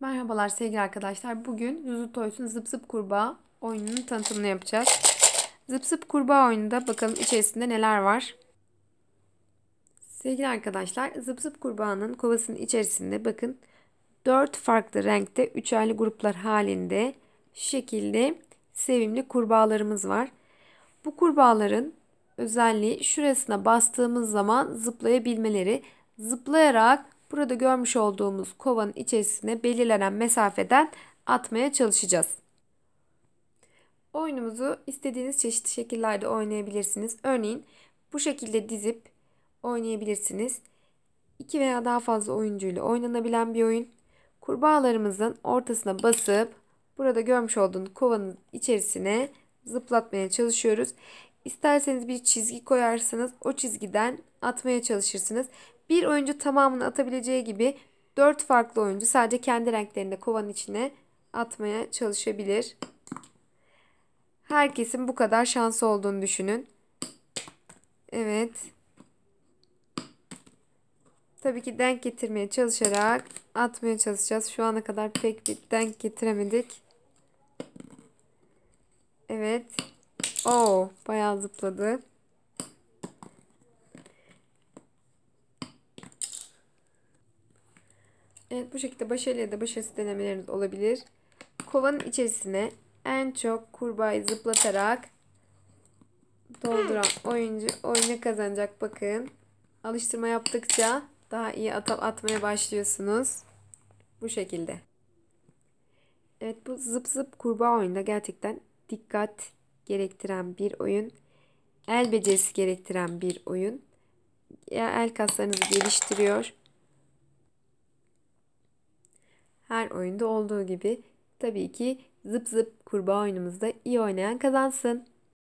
Merhabalar sevgili arkadaşlar. Bugün Zuzu Toys'un Zıp Zıp Kurbağa oyununun tanıtımını yapacağız. Zıp Zıp Kurbağa oyununda bakalım içerisinde neler var. Sevgili arkadaşlar Zıp Zıp Kurbağa'nın kovasının içerisinde bakın 4 farklı renkte üçerli gruplar halinde şekilde sevimli kurbağalarımız var. Bu kurbağaların özelliği şurasına bastığımız zaman zıplayabilmeleri. Zıplayarak Burada görmüş olduğumuz kovanın içerisine belirlenen mesafeden atmaya çalışacağız. Oyunumuzu istediğiniz çeşitli şekillerde oynayabilirsiniz. Örneğin bu şekilde dizip oynayabilirsiniz. İki veya daha fazla oyuncuyla oynanabilen bir oyun. Kurbağalarımızın ortasına basıp burada görmüş olduğunuz kovanın içerisine zıplatmaya çalışıyoruz. İsterseniz bir çizgi koyarsınız, o çizgiden atmaya çalışırsınız bir oyuncu tamamını atabileceği gibi 4 farklı oyuncu sadece kendi renklerinde kovanın içine atmaya çalışabilir. Herkesin bu kadar şansı olduğunu düşünün. Evet. Tabii ki denk getirmeye çalışarak atmaya çalışacağız. Şu ana kadar pek bir denk getiremedik. Evet. Oo, bayağı zıpladı. Evet bu şekilde başarılı ya da başarısız denemeleriniz olabilir. Kovanın içerisine en çok kurbağayı zıplatarak dolduran oyuncu oyunu kazanacak. Bakın alıştırma yaptıkça daha iyi at atmaya başlıyorsunuz. Bu şekilde. Evet bu zıp zıp kurbağa oyunda gerçekten dikkat gerektiren bir oyun. El becerisi gerektiren bir oyun. El kaslarınızı geliştiriyor. her oyunda olduğu gibi tabii ki zıp zıp kurbağa oyunumuzda iyi oynayan kazansın.